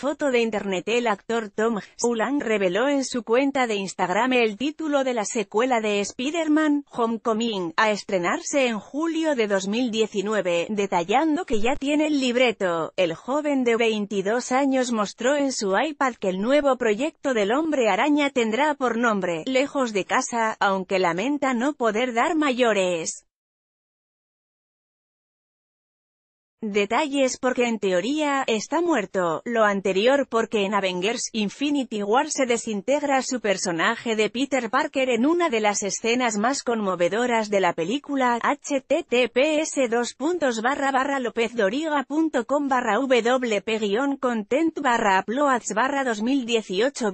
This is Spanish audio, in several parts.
Foto de internet El actor Tom Holland reveló en su cuenta de Instagram el título de la secuela de Spider-Man, Homecoming, a estrenarse en julio de 2019, detallando que ya tiene el libreto. El joven de 22 años mostró en su iPad que el nuevo proyecto del Hombre Araña tendrá por nombre, Lejos de Casa, aunque lamenta no poder dar mayores Detalles porque en teoría, está muerto, lo anterior porque en Avengers Infinity War se desintegra su personaje de Peter Parker en una de las escenas más conmovedoras de la película, https lopezdoriga.com wp content uploads 2018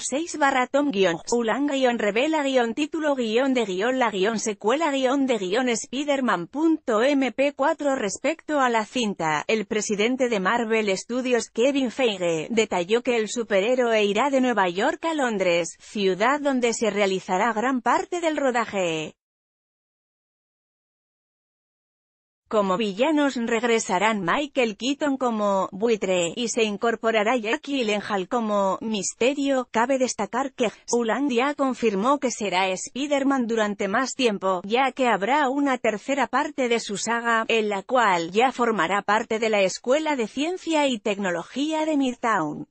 06 tom ulan revela título de guión la secuela de spiderman.mp4 respecto a la la cinta, el presidente de Marvel Studios Kevin Feige, detalló que el superhéroe irá de Nueva York a Londres, ciudad donde se realizará gran parte del rodaje. Como villanos regresarán Michael Keaton como buitre y se incorporará Jackie Gyllenhaal como misterio. Cabe destacar que ya confirmó que será Spider-Man durante más tiempo, ya que habrá una tercera parte de su saga, en la cual ya formará parte de la Escuela de Ciencia y Tecnología de Midtown.